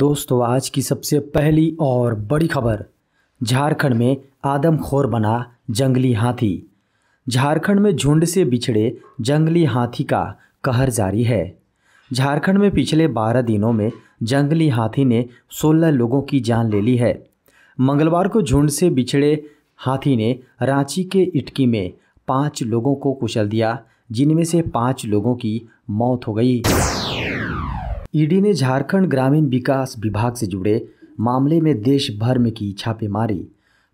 दोस्तों आज की सबसे पहली और बड़ी खबर झारखंड में आदमखोर बना जंगली हाथी झारखंड में झुंड से बिछड़े जंगली हाथी का कहर जारी है झारखंड में पिछले 12 दिनों में जंगली हाथी ने 16 लोगों की जान ले ली है मंगलवार को झुंड से बिछड़े हाथी ने रांची के इटकी में पाँच लोगों को कुचल दिया जिनमें से पाँच लोगों की मौत हो गई ईडी ने झारखंड ग्रामीण विकास विभाग से जुड़े मामले में देश भर में की छापेमारी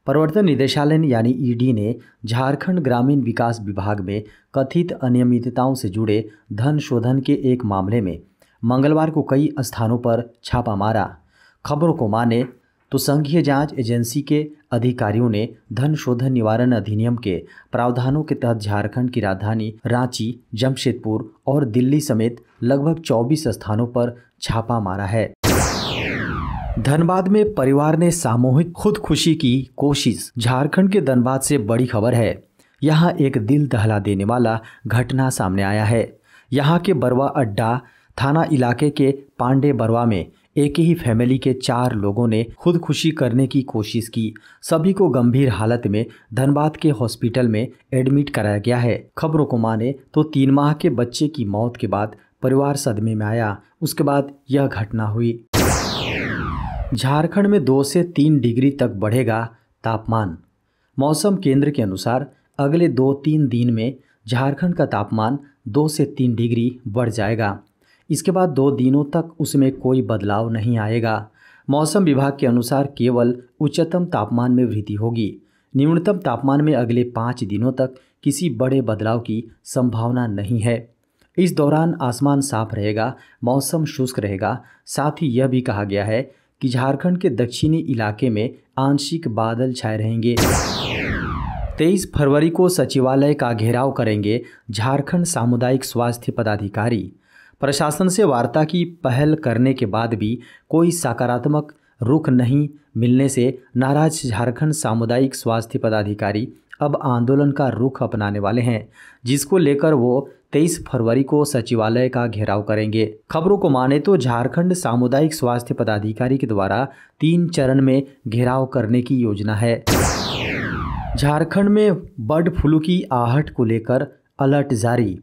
प्रवर्तन निदेशालय यानी ईडी ने झारखंड ग्रामीण विकास विभाग में कथित अनियमितताओं से जुड़े धन शोधन के एक मामले में मंगलवार को कई स्थानों पर छापा मारा खबरों को माने तो संघीय जांच एजेंसी के अधिकारियों ने धन शोधन निवारण अधिनियम के प्रावधानों के तहत झारखंड की राजधानी रांची जमशेदपुर और दिल्ली समेत लगभग 24 स्थानों पर छापा मारा है धनबाद में परिवार ने सामूहिक खुदकुशी की कोशिश झारखंड के धनबाद से बड़ी खबर है यहाँ एक दिल दहला देने वाला घटना सामने आया है यहाँ के बरवा अड्डा थाना इलाके के पांडे बरवा में एक ही फैमिली के चार लोगों ने खुदकुशी करने की कोशिश की सभी को गंभीर हालत में धनबाद के हॉस्पिटल में एडमिट कराया गया है खबरों को माने तो तीन माह के बच्चे की मौत के बाद परिवार सदमे में आया उसके बाद यह घटना हुई झारखंड में दो से तीन डिग्री तक बढ़ेगा तापमान मौसम केंद्र के अनुसार अगले दो तीन दिन में झारखंड का तापमान दो से तीन डिग्री बढ़ जाएगा इसके बाद दो दिनों तक उसमें कोई बदलाव नहीं आएगा मौसम विभाग के अनुसार केवल उच्चतम तापमान में वृद्धि होगी न्यूनतम तापमान में अगले पाँच दिनों तक किसी बड़े बदलाव की संभावना नहीं है इस दौरान आसमान साफ रहेगा मौसम शुष्क रहेगा साथ ही यह भी कहा गया है कि झारखंड के दक्षिणी इलाके में आंशिक बादल छाए रहेंगे तेईस फरवरी को सचिवालय का घेराव करेंगे झारखंड सामुदायिक स्वास्थ्य पदाधिकारी प्रशासन से वार्ता की पहल करने के बाद भी कोई सकारात्मक रुख नहीं मिलने से नाराज झारखंड सामुदायिक स्वास्थ्य पदाधिकारी अब आंदोलन का रुख अपनाने वाले हैं जिसको लेकर वो 23 फरवरी को सचिवालय का घेराव करेंगे खबरों को माने तो झारखंड सामुदायिक स्वास्थ्य पदाधिकारी के द्वारा तीन चरण में घेराव करने की योजना है झारखंड में बर्ड फ्लू की आहट को लेकर अलर्ट जारी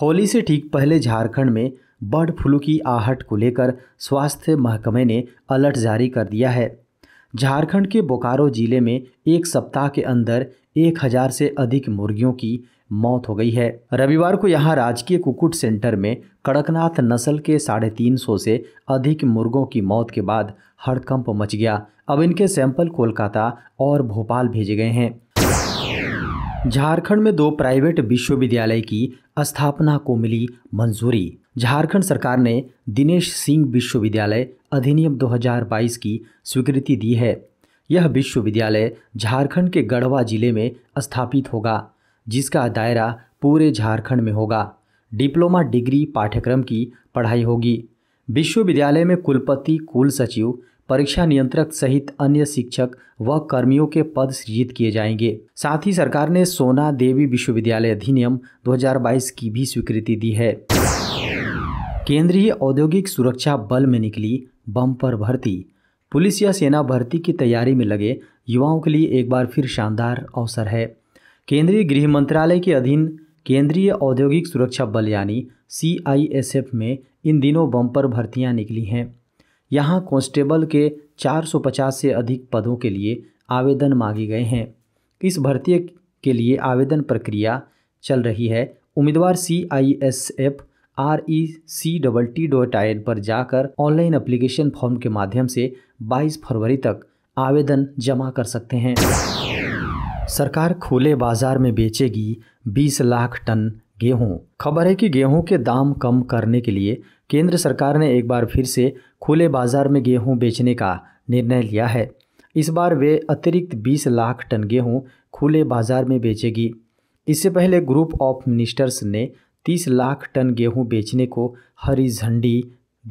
होली से ठीक पहले झारखंड में बर्ड फ्लू की आहट को लेकर स्वास्थ्य महकमे ने अलर्ट जारी कर दिया है झारखंड के बोकारो जिले में एक सप्ताह के अंदर एक हजार से अधिक मुर्गियों की मौत हो गई है रविवार को यहां राजकीय कुकुट सेंटर में कड़कनाथ नस्ल के साढ़े तीन सौ से अधिक मुर्गों की मौत के बाद हड़कंप मच गया अब इनके सैंपल कोलकाता और भोपाल भेजे गए हैं झारखंड में दो प्राइवेट विश्वविद्यालय की स्थापना को मिली मंजूरी झारखंड सरकार ने दिनेश सिंह विश्वविद्यालय अधिनियम 2022 की स्वीकृति दी है यह विश्वविद्यालय झारखंड के गढ़वा जिले में स्थापित होगा जिसका दायरा पूरे झारखंड में होगा डिप्लोमा डिग्री पाठ्यक्रम की पढ़ाई होगी विश्वविद्यालय में कुलपति कुल सचिव परीक्षा नियंत्रक सहित अन्य शिक्षक व कर्मियों के पद सृजित किए जाएंगे साथ ही सरकार ने सोना देवी विश्वविद्यालय अधिनियम 2022 की भी स्वीकृति दी है केंद्रीय औद्योगिक सुरक्षा बल में निकली बम्पर भर्ती पुलिस या सेना भर्ती की तैयारी में लगे युवाओं के लिए एक बार फिर शानदार अवसर है केंद्रीय गृह मंत्रालय के अधीन केंद्रीय औद्योगिक सुरक्षा बल यानी सी में इन दिनों बम्पर भर्तियां निकली हैं यहाँ कांस्टेबल के 450 से अधिक पदों के लिए आवेदन मांगे गए हैं इस भर्ती के लिए आवेदन प्रक्रिया चल रही है उम्मीदवार C I S F R E C double T dot I N पर जाकर ऑनलाइन अप्लीकेशन फॉर्म के माध्यम से 22 फरवरी तक आवेदन जमा कर सकते हैं सरकार खुले बाजार में बेचेगी 20 लाख टन गेहूं खबर है कि गेहूं के दाम कम करने के लिए केंद्र सरकार ने एक बार फिर से खुले बाजार में गेहूं बेचने का निर्णय लिया है इस बार वे अतिरिक्त 20 लाख टन गेहूं खुले बाजार में बेचेगी इससे पहले ग्रुप ऑफ मिनिस्टर्स ने 30 लाख टन गेहूं बेचने को हरी झंडी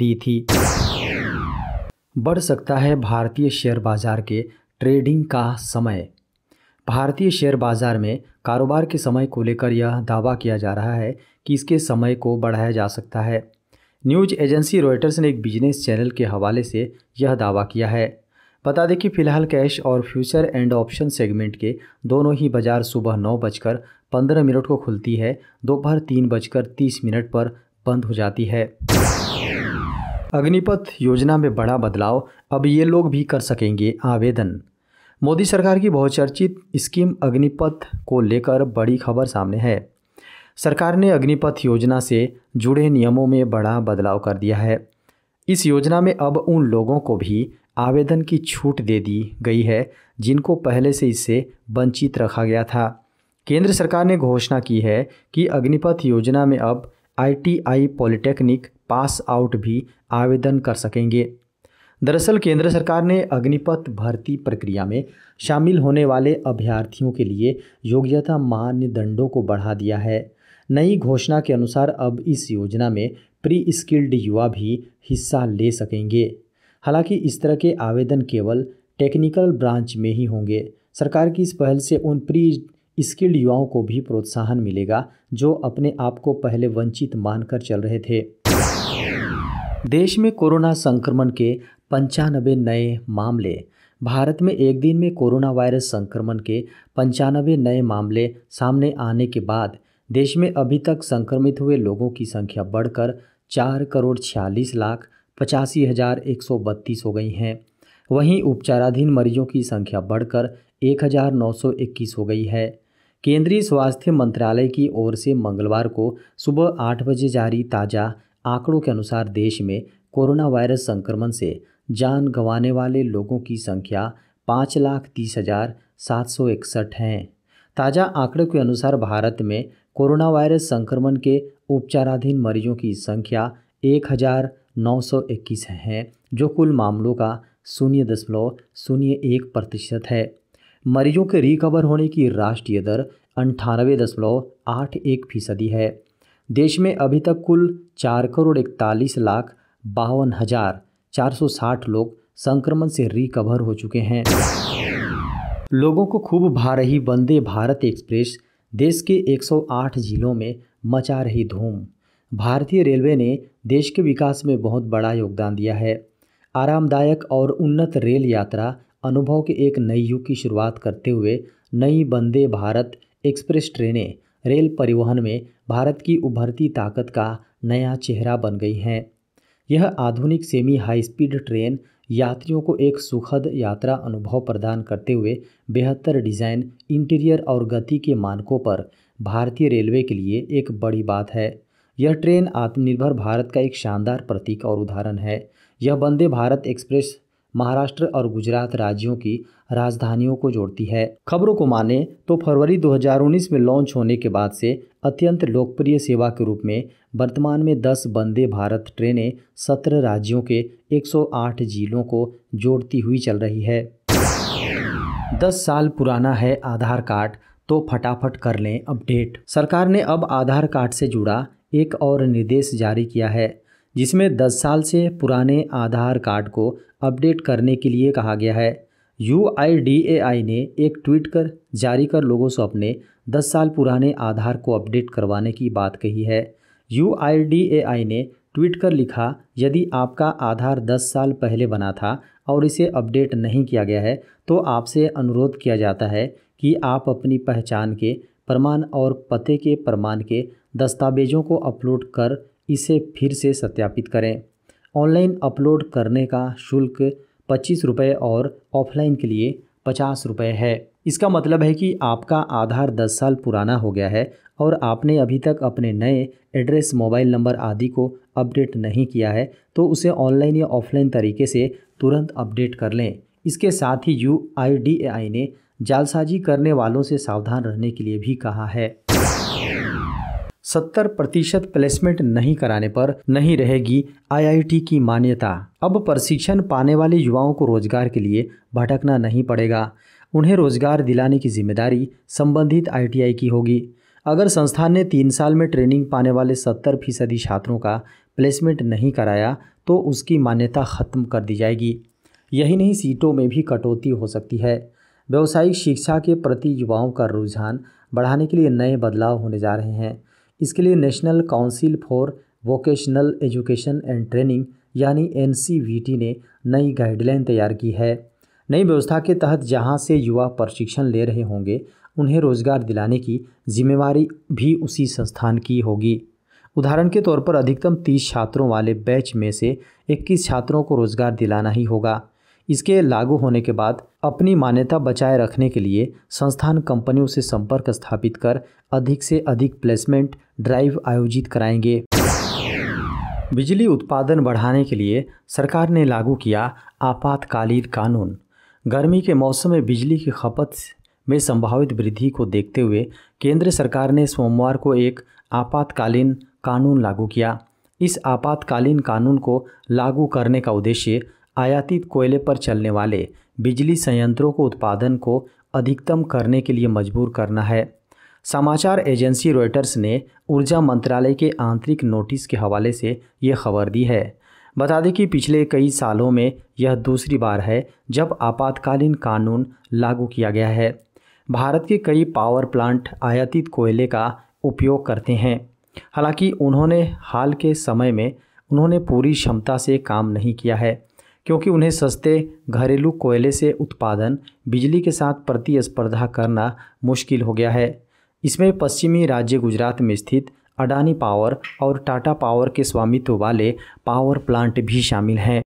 दी थी बढ़ सकता है भारतीय शेयर बाजार के ट्रेडिंग का समय भारतीय शेयर बाज़ार में कारोबार के समय को लेकर यह दावा किया जा रहा है कि इसके समय को बढ़ाया जा सकता है न्यूज एजेंसी रॉयटर्स ने एक बिजनेस चैनल के हवाले से यह दावा किया है बता दें कि फिलहाल कैश और फ्यूचर एंड ऑप्शन सेगमेंट के दोनों ही बाजार सुबह नौ बजकर पंद्रह मिनट को खुलती है दोपहर तीन बजकर तीस मिनट पर बंद हो जाती है अग्निपथ योजना में बड़ा बदलाव अब ये लोग भी कर सकेंगे आवेदन मोदी सरकार की बहुचर्चित स्कीम अग्निपथ को लेकर बड़ी खबर सामने है सरकार ने अग्निपथ योजना से जुड़े नियमों में बड़ा बदलाव कर दिया है इस योजना में अब उन लोगों को भी आवेदन की छूट दे दी गई है जिनको पहले से इससे वंचित रखा गया था केंद्र सरकार ने घोषणा की है कि अग्निपथ योजना में अब आईटीआई पॉलिटेक्निक पास आउट भी आवेदन कर सकेंगे दरअसल केंद्र सरकार ने अग्निपथ भर्ती प्रक्रिया में शामिल होने वाले अभ्यर्थियों के लिए योग्यता मानदंडों को बढ़ा दिया है नई घोषणा के अनुसार अब इस योजना में प्री स्किल्ड युवा भी हिस्सा ले सकेंगे हालांकि इस तरह के आवेदन केवल टेक्निकल ब्रांच में ही होंगे सरकार की इस पहल से उन प्री स्किल्ड युवाओं को भी प्रोत्साहन मिलेगा जो अपने आप को पहले वंचित मानकर चल रहे थे देश में कोरोना संक्रमण के पंचानबे नए मामले भारत में एक दिन में कोरोना वायरस संक्रमण के पंचानबे नए मामले सामने आने के बाद देश में अभी तक संक्रमित हुए लोगों की संख्या बढ़कर चार करोड़ छियालीस लाख पचासी हज़ार एक सौ बत्तीस हो गई हैं वहीं उपचाराधीन मरीजों की संख्या बढ़कर एक हज़ार नौ सौ इक्कीस हो गई है केंद्रीय स्वास्थ्य मंत्रालय की ओर से मंगलवार को सुबह आठ बजे जारी ताज़ा आंकड़ों के अनुसार देश में कोरोना वायरस संक्रमण से जान गंवाने वाले लोगों की संख्या पाँच लाख तीस हज़ार सात सौ इकसठ हैं ताज़ा आंकड़ों के अनुसार भारत में कोरोना वायरस संक्रमण के उपचाराधीन मरीजों की संख्या एक हज़ार नौ सौ इक्कीस है जो कुल मामलों का शून्य दशमलव शून्य एक प्रतिशत है मरीजों के रिकवर होने की राष्ट्रीय दर अंठानवे दशमलव आठ एक फीसदी है देश में अभी तक कुल चार करोड़ इकतालीस लाख बावन हज़ार 460 लोग संक्रमण से रिकवर हो चुके हैं लोगों को खूब भा रही वंदे भारत एक्सप्रेस देश के 108 जिलों में मचा रही धूम भारतीय रेलवे ने देश के विकास में बहुत बड़ा योगदान दिया है आरामदायक और उन्नत रेल यात्रा अनुभव के एक नई युग की शुरुआत करते हुए नई वंदे भारत एक्सप्रेस ट्रेनें रेल परिवहन में भारत की उभरती ताकत का नया चेहरा बन गई हैं यह आधुनिक सेमी हाई स्पीड ट्रेन यात्रियों को एक सुखद यात्रा अनुभव प्रदान करते हुए बेहतर डिज़ाइन इंटीरियर और गति के मानकों पर भारतीय रेलवे के लिए एक बड़ी बात है यह ट्रेन आत्मनिर्भर भारत का एक शानदार प्रतीक और उदाहरण है यह वंदे भारत एक्सप्रेस महाराष्ट्र और गुजरात राज्यों की राजधानियों को जोड़ती है खबरों को माने तो फरवरी 2019 में लॉन्च होने के बाद से अत्यंत लोकप्रिय सेवा के रूप में वर्तमान में 10 वंदे भारत ट्रेनें 17 राज्यों के 108 जिलों को जोड़ती हुई चल रही है 10 साल पुराना है आधार कार्ड तो फटाफट कर लें अपडेट सरकार ने अब आधार कार्ड से जुड़ा एक और निर्देश जारी किया है जिसमें 10 साल से पुराने आधार कार्ड को अपडेट करने के लिए कहा गया है यू ने एक ट्वीट कर जारी कर लोगों से अपने दस साल पुराने आधार को अपडेट करवाने की बात कही है यू ने ट्वीट कर लिखा यदि आपका आधार 10 साल पहले बना था और इसे अपडेट नहीं किया गया है तो आपसे अनुरोध किया जाता है कि आप अपनी पहचान के प्रमाण और पते के प्रमाण के दस्तावेज़ों को अपलोड कर इसे फिर से सत्यापित करें ऑनलाइन अपलोड करने का शुल्क पच्चीस रुपये और ऑफलाइन के लिए पचास रुपये है इसका मतलब है कि आपका आधार दस साल पुराना हो गया है और आपने अभी तक अपने नए एड्रेस मोबाइल नंबर आदि को अपडेट नहीं किया है तो उसे ऑनलाइन या ऑफलाइन तरीके से तुरंत अपडेट कर लें इसके साथ ही यू ने जालसाजी करने वालों से सावधान रहने के लिए भी कहा है सत्तर प्रतिशत प्लेसमेंट नहीं कराने पर नहीं रहेगी आईआईटी की मान्यता अब प्रशिक्षण पाने वाले युवाओं को रोजगार के लिए भटकना नहीं पड़ेगा उन्हें रोजगार दिलाने की जिम्मेदारी संबंधित आईटीआई की होगी अगर संस्थान ने तीन साल में ट्रेनिंग पाने वाले सत्तर फीसदी छात्रों का प्लेसमेंट नहीं कराया तो उसकी मान्यता खत्म कर दी जाएगी यही नहीं सीटों में भी कटौती हो सकती है व्यावसायिक शिक्षा के प्रति युवाओं का रुझान बढ़ाने के लिए नए बदलाव होने जा रहे हैं इसके लिए National Council for Vocational Education and Training यानी एन ने नई गाइडलाइन तैयार की है नई व्यवस्था के तहत जहां से युवा प्रशिक्षण ले रहे होंगे उन्हें रोजगार दिलाने की जिम्मेवारी भी उसी संस्थान की होगी उदाहरण के तौर पर अधिकतम 30 छात्रों वाले बैच में से 21 छात्रों को रोजगार दिलाना ही होगा इसके लागू होने के बाद अपनी मान्यता बचाए रखने के लिए संस्थान कंपनियों से संपर्क स्थापित कर अधिक से अधिक प्लेसमेंट ड्राइव आयोजित कराएंगे बिजली उत्पादन बढ़ाने के लिए सरकार ने लागू किया आपातकालीन कानून गर्मी के मौसम में बिजली की खपत में संभावित वृद्धि को देखते हुए केंद्र सरकार ने सोमवार को एक आपातकालीन कानून लागू किया इस आपातकालीन कानून को लागू करने का उद्देश्य आयातित कोयले पर चलने वाले बिजली संयंत्रों को उत्पादन को अधिकतम करने के लिए मजबूर करना है समाचार एजेंसी रॉयटर्स ने ऊर्जा मंत्रालय के आंतरिक नोटिस के हवाले से ये खबर दी है बता दें कि पिछले कई सालों में यह दूसरी बार है जब आपातकालीन कानून लागू किया गया है भारत के कई पावर प्लांट आयातित कोयले का उपयोग करते हैं हालांकि उन्होंने हाल के समय में उन्होंने पूरी क्षमता से काम नहीं किया है क्योंकि उन्हें सस्ते घरेलू कोयले से उत्पादन बिजली के साथ प्रतिस्पर्धा करना मुश्किल हो गया है इसमें पश्चिमी राज्य गुजरात में स्थित अडानी पावर और टाटा पावर के स्वामित्व वाले पावर प्लांट भी शामिल हैं